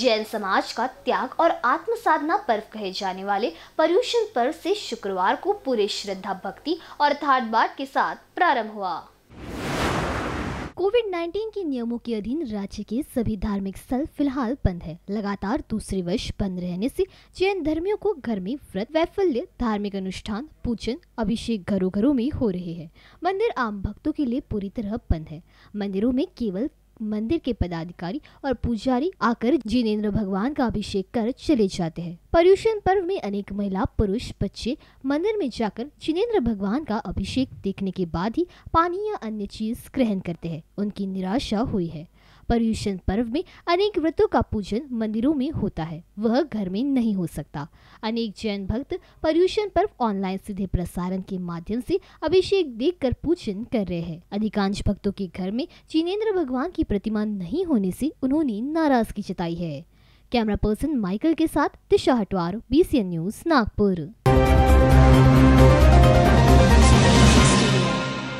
जैन समाज का त्याग और आत्म साधना पर्व कहे जाने वाले पर्यूषण पर्व से शुक्रवार को पूरे श्रद्धा भक्ति और अर्थात के साथ प्रारंभ हुआ कोविड 19 के नियमों के अधीन राज्य के सभी धार्मिक स्थल फिलहाल बंद है लगातार दूसरे वर्ष बंद रहने से जैन धर्मियों को घर में व्रत वैफल्य धार्मिक अनुष्ठान पूजन अभिषेक घरों घरों में हो रहे हैं मंदिर आम भक्तों के लिए पूरी तरह बंद है मंदिरों में केवल मंदिर के पदाधिकारी और पुजारी आकर जिनेन्द्र भगवान का अभिषेक कर चले जाते हैं पर्यूषण पर्व में अनेक महिला पुरुष बच्चे मंदिर में जाकर जिनेन्द्र भगवान का अभिषेक देखने के बाद ही पानी या अन्य चीज ग्रहण करते हैं उनकी निराशा हुई है पर्युषण पर्व में अनेक व्रतों का पूजन मंदिरों में होता है वह घर में नहीं हो सकता अनेक जैन भक्त पर्युषण पर्व ऑनलाइन सीधे प्रसारण के माध्यम से अभिषेक देखकर पूजन कर रहे हैं अधिकांश भक्तों के घर में चीनेन्द्र भगवान की प्रतिमा नहीं होने से उन्होंने नाराजगी जताई है कैमरा पर्सन माइकल के साथ दिशा हटवार बी न्यूज नागपुर